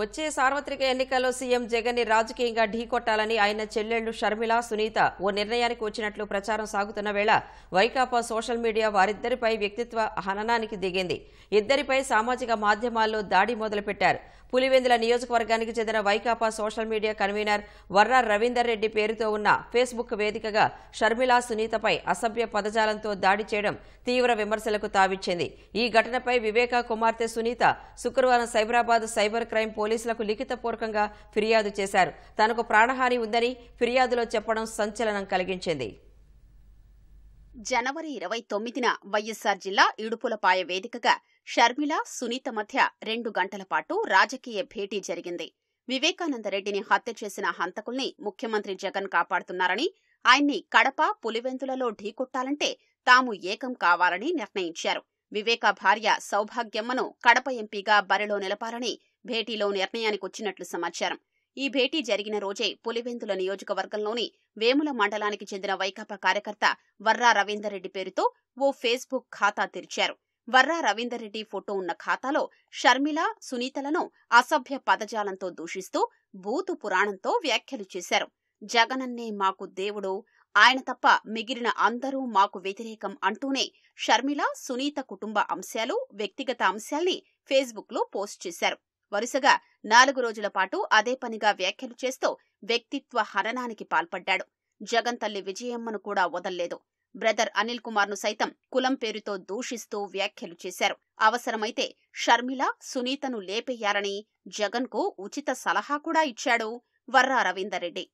వచ్చే సార్వత్రిక ఎన్నికల్లో సీఎం జగన్ ని రాజకీయంగా ఢీకొట్టాలని ఆయన చెల్లెళ్లు షర్మిల సునీత ఓ నిర్ణయానికి వచ్చినట్లు ప్రచారం సాగుతున్న వేళ వైకాపా సోషల్ మీడియా వారిద్దరిపై వ్యక్తిత్వ హననానికి దిగింది ఇద్దరిపై సామాజిక మాధ్యమాల్లో దాడి మొదలుపెట్టారు పులివెందుల నియోజకవర్గానికి చెందిన Vaikapa social media convener Varra Ravinder Reddy పేరుతో ఉన్న ఫేస్బుక్ వేదికగా షర్మిలా సునీతపై అసభ్య పదజాలంతో దాడి చేయడం తీవ్ర విమర్శలకు తావిచ్చింది ఈ ఘటనపై వివేకా కుమార్తె సునీత శుక్రవారం సైబరాబాద్ సైబర్ క్రైమ్ పోలీసులకు లిఖితపూర్వకంగా ఫిర్యాదు చేశారు తనకు ప్రాణహాని ఉందని ఫిర్యాదులో చెప్పడం సంచలనం కలిగించింది జనవరి ఇరవై తొమ్మిదిన వైఎస్సార్ జిల్లా ఇడుపులపాయ వేదికగా షర్మిల సునీత మధ్య రెండు గంటల పాటు రాజకీయ భేటీ జరిగింది వివేకానందరెడ్డిని హత్య చేసిన హంతకుల్ని ముఖ్యమంత్రి జగన్ కాపాడుతున్నారని ఆయన్ని కడప పులివెందులలో ఢీకొట్టాలంటే తాము ఏకం కావాలని నిర్ణయించారు వివేక భార్య సౌభాగ్యమ్మను కడప ఎంపీగా బరిలో నిలపాలని భేటీలో నిర్ణయానికొచ్చినట్లు సమాచారం ఈ భేటీ జరిగిన రోజే పులివెందుల నియోజకవర్గంలోని వేముల మండలానికి చెందిన వైకాపా కార్యకర్త వర్రా రవీందర్ రెడ్డి పేరుతో ఓ ఫేస్బుక్ ఖాతా తెరిచారు వర్రా రవీందర్ రెడ్డి ఫోటో ఉన్న ఖాతాలో షర్మిల సునీతలను అసభ్య పదజాలంతో దూషిస్తూ బూతు పురాణంతో వ్యాఖ్యలు చేశారు జగనన్నే మాకు దేవుడు ఆయన తప్ప మిగిలిన అందరూ మాకు వ్యతిరేకం అంటూనే షర్మిల సునీత కుటుంబ అంశాలు వ్యక్తిగత అంశాల్ని ఫేస్బుక్లో పోస్ట్ చేశారు వరుసగా నాలుగు రోజుల పాటు అదే పనిగా వ్యాఖ్యలు చేస్తూ వ్యక్తిత్వ హననానికి పాల్పడ్డాడు జగన్ తల్లి విజయమ్మను కూడా వదల్లేదు బ్రదర్ అనిల్ కుమార్ ను సైతం కులం పేరుతో దూషిస్తూ వ్యాఖ్యలు చేశారు అవసరమైతే షర్మిల సునీతను లేపేయాలని జగన్ కు ఉచిత సలహా కూడా ఇచ్చాడు వర్రా రవీందర్ రెడ్డి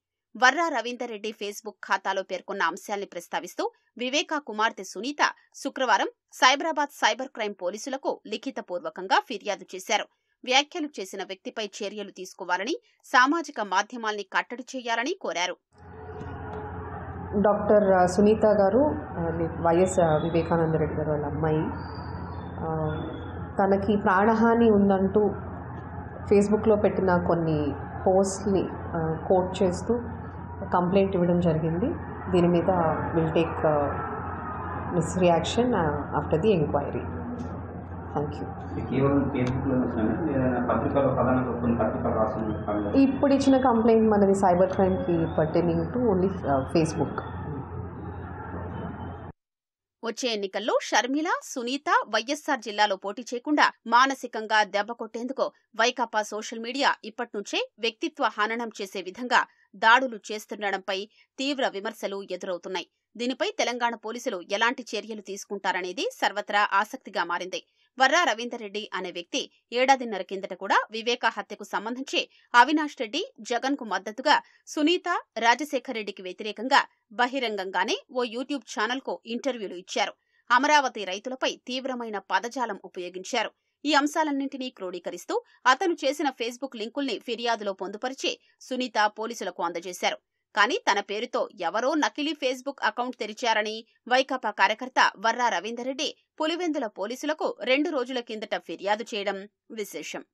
వర్రా రవీందర్ రెడ్డి ఫేస్బుక్ ఖాతాలో పేర్కొన్న అంశాల్ని ప్రస్తావిస్తూ వివేకా కుమార్తె సునీత శుక్రవారం సైబరాబాద్ సైబర్ క్రైమ్ పోలీసులకు లిఖితపూర్వకంగా ఫిర్యాదు చేశారు వ్యాఖ్యలు చేసిన వ్యక్తిపై చర్యలు తీసుకోవాలని సామాజిక మాధ్యమాల్ని కట్టడి చేయాలని కోరారు డాక్టర్ సునీత గారు వైఎస్ వివేకానంద గారు వాళ్ళ అమ్మాయి తనకి ప్రాణహాని ఉందంటూ ఫేస్బుక్లో పెట్టిన కొన్ని పోస్ట్ని కోట్ చేస్తూ కంప్లైంట్ ఇవ్వడం జరిగింది దీని మీద will take miss reaction after the enquiry thank you ఇప్పుడు ఇచ్చిన కంప్లైంట్ మనది సైబర్ కి పర్టెనింగ్ టు ఓన్లీ ఫేస్బుక్ వచ్చే ఎన్నికల్లో షర్మిల సునీత వైఎస్సార్ జిల్లాలో పోటీ చేయకుండా మానసికంగా దెబ్బ కొట్టేందుకు వైకాపా సోషల్ మీడియా నుంచే వ్యక్తిత్వ హననం చేసే విధంగా దాడులు చేస్తుండడంపై తీవ్ర విమర్శలు ఎదురవుతున్నాయి దీనిపై తెలంగాణ పోలీసులు ఎలాంటి చర్యలు తీసుకుంటారనేది సర్వత్రా ఆసక్తిగా మారింది వర్రా రవీందర్ రెడ్డి అనే వ్యక్తి ఏడాదిన్నర కిందట కూడా వివేక హత్యకు సంబంధించి అవినాష్ రెడ్డి జగన్ కు మద్దతుగా సునీత రాజశేఖరరెడ్డికి రెడ్డికి వ్యతిరేకంగా బహిరంగంగానే ఓ యూట్యూబ్ ఛానల్ కు ఇంటర్వ్యూలు ఇచ్చారు అమరావతి రైతులపై తీవ్రమైన పదజాలం ఉపయోగించారు ఈ అంశాలన్నింటినీ క్రోడీకరిస్తూ అతను చేసిన ఫేస్బుక్ లింకుల్ని ఫిర్యాదులో పొందుపరిచి సునీత పోలీసులకు అందజేశారు కానీ తన పేరుతో ఎవరో నకిలీ ఫేస్బుక్ అకౌంట్ తెరిచారని వైకాపా కార్యకర్త వర్రా రవీందర్రెడ్డి పులివెందుల పోలీసులకు రెండు రోజుల కిందట ఫిర్యాదు చేయడం విశేషం